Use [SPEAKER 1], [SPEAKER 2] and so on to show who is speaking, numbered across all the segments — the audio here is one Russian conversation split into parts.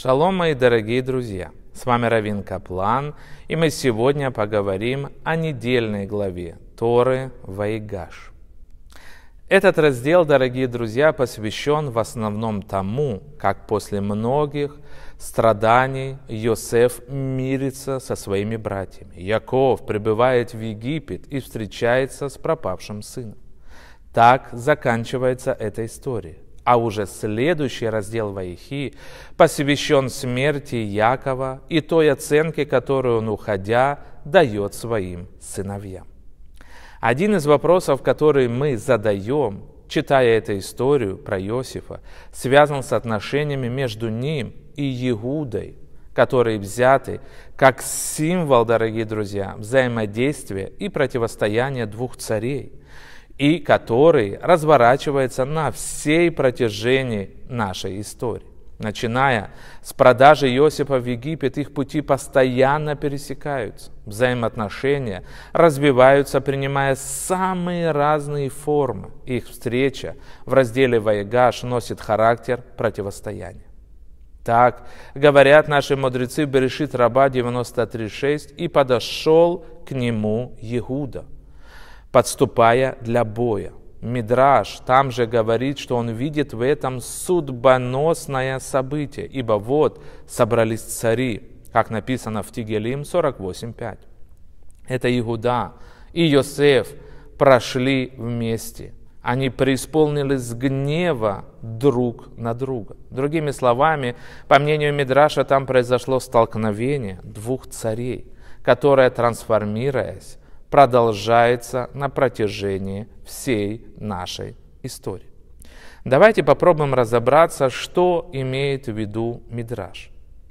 [SPEAKER 1] Шалом, мои дорогие друзья! С вами Равин Каплан, и мы сегодня поговорим о недельной главе Торы Вайгаш. Этот раздел, дорогие друзья, посвящен в основном тому, как после многих страданий Йосеф мирится со своими братьями. Яков прибывает в Египет и встречается с пропавшим сыном. Так заканчивается эта история. А уже следующий раздел Ваихи посвящен смерти Якова и той оценке, которую он, уходя, дает своим сыновьям. Один из вопросов, который мы задаем, читая эту историю про Иосифа, связан с отношениями между ним и Иудой, которые взяты как символ, дорогие друзья, взаимодействия и противостояния двух царей – и который разворачивается на всей протяжении нашей истории. Начиная с продажи Иосифа в Египет, их пути постоянно пересекаются. Взаимоотношения развиваются, принимая самые разные формы. Их встреча в разделе «Ваегаш» носит характер противостояния. Так говорят наши мудрецы Берешит Раба 93.6 «И подошел к нему Иуда» подступая для боя. Мидраш там же говорит, что он видит в этом судьбоносное событие, ибо вот собрались цари, как написано в Тигелим 48.5. Это Игуда и Иосиф прошли вместе. Они преисполнились гнева друг на друга. Другими словами, по мнению Мидраша, там произошло столкновение двух царей, которое, трансформируясь, продолжается на протяжении всей нашей истории. Давайте попробуем разобраться, что имеет в виду Мидраш.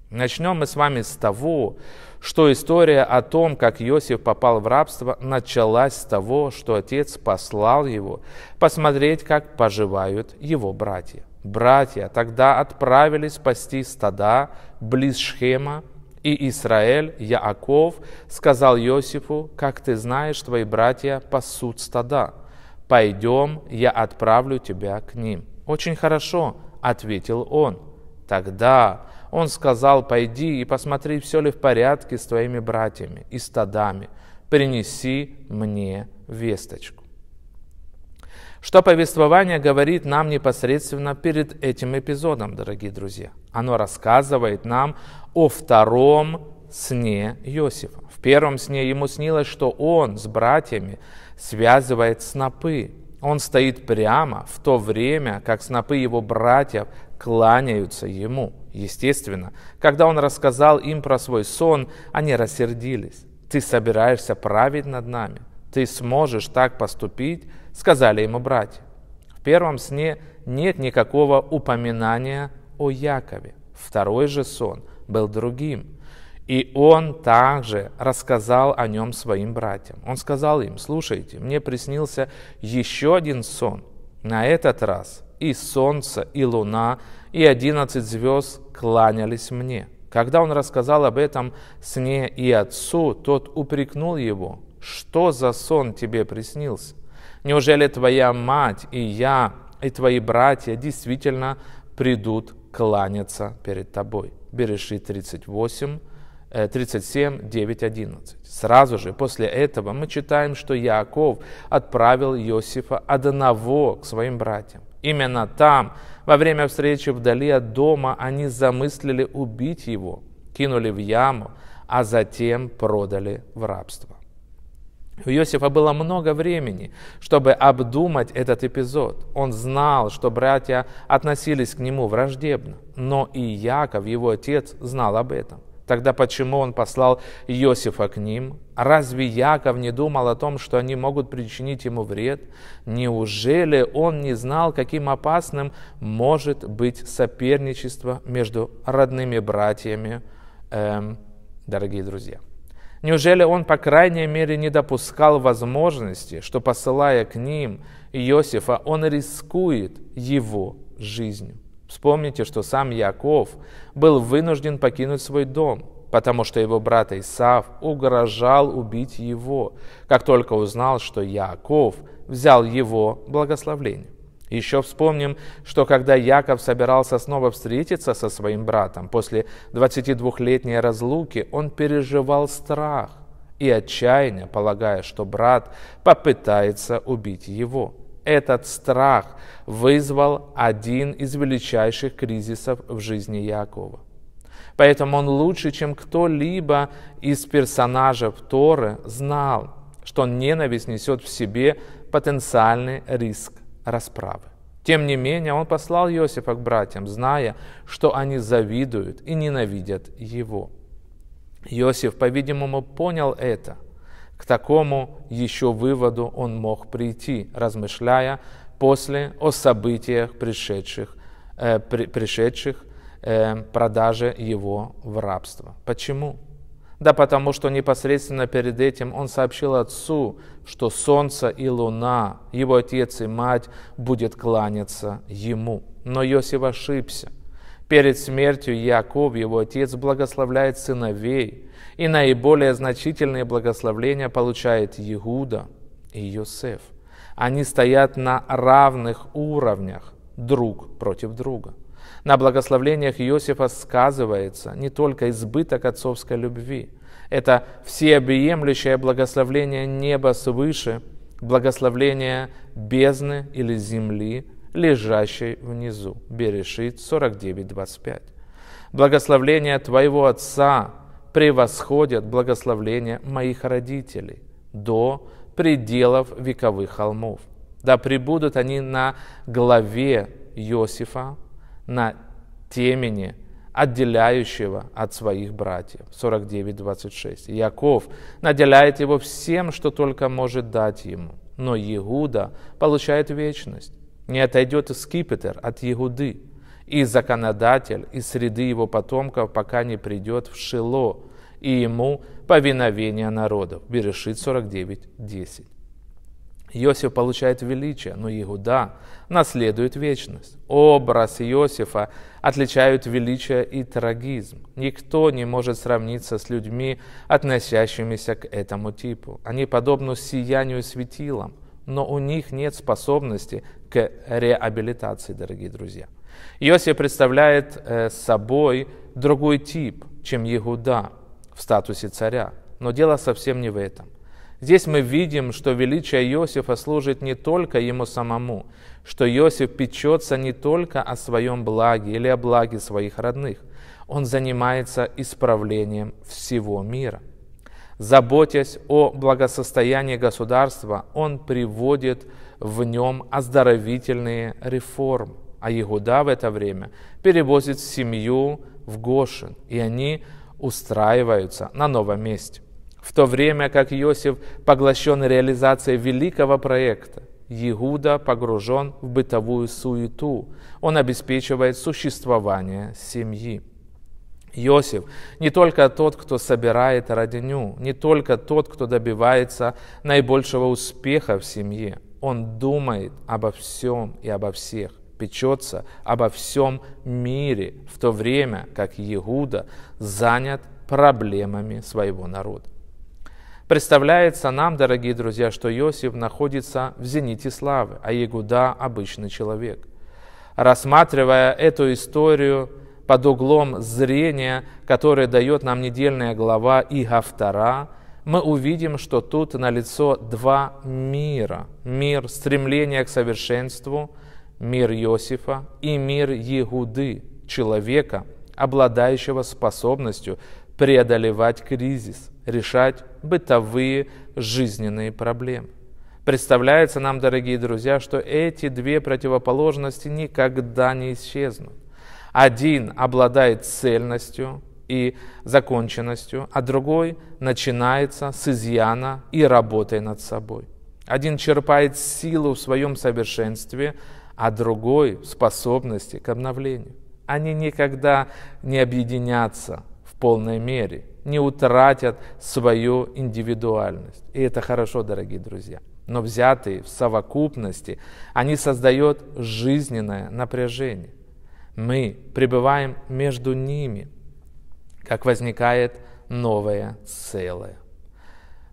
[SPEAKER 1] Начнем мы с вами с того, что история о том, как Иосиф попал в рабство, началась с того, что отец послал его посмотреть, как поживают его братья. Братья тогда отправились спасти стада близ Шхема и Израиль, Яаков, сказал Иосифу, как ты знаешь, твои братья пасут стада. Пойдем, я отправлю тебя к ним. Очень хорошо, ответил он. Тогда он сказал, пойди и посмотри, все ли в порядке с твоими братьями и стадами. Принеси мне весточку. Что повествование говорит нам непосредственно перед этим эпизодом, дорогие друзья? Оно рассказывает нам о втором сне Иосифа. В первом сне ему снилось, что он с братьями связывает снопы. Он стоит прямо в то время, как снопы его братьев кланяются ему. Естественно, когда он рассказал им про свой сон, они рассердились. «Ты собираешься править над нами? Ты сможешь так поступить?» — сказали ему братья. В первом сне нет никакого упоминания о Якове. Второй же сон — был другим. И он также рассказал о нем своим братьям. Он сказал им, слушайте, мне приснился еще один сон. На этот раз и солнце, и луна, и одиннадцать звезд кланялись мне. Когда он рассказал об этом сне и отцу, тот упрекнул его, что за сон тебе приснился? Неужели твоя мать и я, и твои братья действительно придут кланяться перед тобой. Береши 38, 37, 9, 11. Сразу же после этого мы читаем, что Яков отправил Иосифа одного к своим братьям. Именно там, во время встречи вдали от дома, они замыслили убить его, кинули в яму, а затем продали в рабство. У Иосифа было много времени, чтобы обдумать этот эпизод. Он знал, что братья относились к нему враждебно, но и Яков, его отец, знал об этом. Тогда почему он послал Иосифа к ним? Разве Яков не думал о том, что они могут причинить ему вред? Неужели он не знал, каким опасным может быть соперничество между родными братьями, эм, дорогие друзья? Неужели он, по крайней мере, не допускал возможности, что, посылая к ним Иосифа, он рискует его жизнью? Вспомните, что сам Яков был вынужден покинуть свой дом, потому что его брат Исав угрожал убить его, как только узнал, что Яков взял его благословление. Еще вспомним, что когда Яков собирался снова встретиться со своим братом после 22-летней разлуки, он переживал страх и отчаяние, полагая, что брат попытается убить его. Этот страх вызвал один из величайших кризисов в жизни Якова. Поэтому он лучше, чем кто-либо из персонажей Торы, знал, что ненависть несет в себе потенциальный риск расправы. Тем не менее, он послал Иосифа к братьям, зная, что они завидуют и ненавидят его. Иосиф, по-видимому, понял это. К такому еще выводу он мог прийти, размышляя после о событиях, пришедших, э, при, пришедших э, продаже его в рабство. Почему? Да потому что непосредственно перед этим он сообщил отцу, что солнце и луна, его отец и мать, будет кланяться ему. Но Иосиф ошибся. Перед смертью Яков, его отец, благословляет сыновей, и наиболее значительные благословления получает Иуда и Йосеф. Они стоят на равных уровнях друг против друга – на благословлениях Иосифа сказывается не только избыток отцовской любви, это всеобъемлющее благословление неба свыше, благословление бездны или земли, лежащей внизу. Берешит 49.25. Благословление твоего отца превосходят благословление моих родителей до пределов вековых холмов. Да прибудут они на главе Иосифа, на темени, отделяющего от своих братьев. 49.26. Яков наделяет его всем, что только может дать ему. Но Иуда получает вечность. Не отойдет скипетр от Иуды, и законодатель из среды его потомков, пока не придет в Шило, и ему повиновение народов. Берешит 49.10. Иосиф получает величие, но Иуда наследует вечность. Образ Иосифа отличают величие и трагизм. Никто не может сравниться с людьми, относящимися к этому типу. Они подобны сиянию светилам, но у них нет способности к реабилитации, дорогие друзья. Иосиф представляет э, собой другой тип, чем Иуда в статусе царя. Но дело совсем не в этом. Здесь мы видим, что величие Иосифа служит не только ему самому, что Иосиф печется не только о своем благе или о благе своих родных. Он занимается исправлением всего мира. Заботясь о благосостоянии государства, он приводит в нем оздоровительные реформы. А Егуда в это время перевозит семью в Гошин, и они устраиваются на новом месте в то время как Иосиф поглощен реализацией великого проекта. Иуда погружен в бытовую суету. Он обеспечивает существование семьи. Иосиф не только тот, кто собирает родню, не только тот, кто добивается наибольшего успеха в семье. Он думает обо всем и обо всех, печется обо всем мире, в то время как Иегуда занят проблемами своего народа. Представляется нам, дорогие друзья, что Иосиф находится в зените славы, а Егуда – обычный человек. Рассматривая эту историю под углом зрения, которое дает нам недельная глава Иговтара, мы увидим, что тут налицо два мира. Мир стремления к совершенству, мир Иосифа и мир Егуды, человека, обладающего способностью преодолевать кризис – решать бытовые жизненные проблемы. Представляется нам, дорогие друзья, что эти две противоположности никогда не исчезнут. Один обладает цельностью и законченностью, а другой начинается с изъяна и работой над собой. Один черпает силу в своем совершенстве, а другой – способности к обновлению. Они никогда не объединятся, полной мере, не утратят свою индивидуальность. И это хорошо, дорогие друзья. Но взятые в совокупности, они создают жизненное напряжение. Мы пребываем между ними, как возникает новое целое.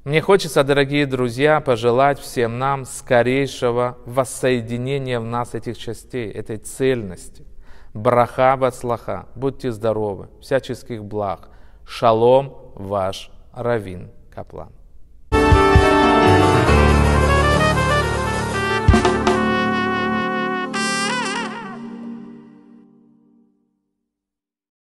[SPEAKER 1] Мне хочется, дорогие друзья, пожелать всем нам скорейшего воссоединения в нас этих частей, этой цельности – Браха вацлаха. Будьте здоровы. Всяческих благ. Шалом, ваш Равин Каплан.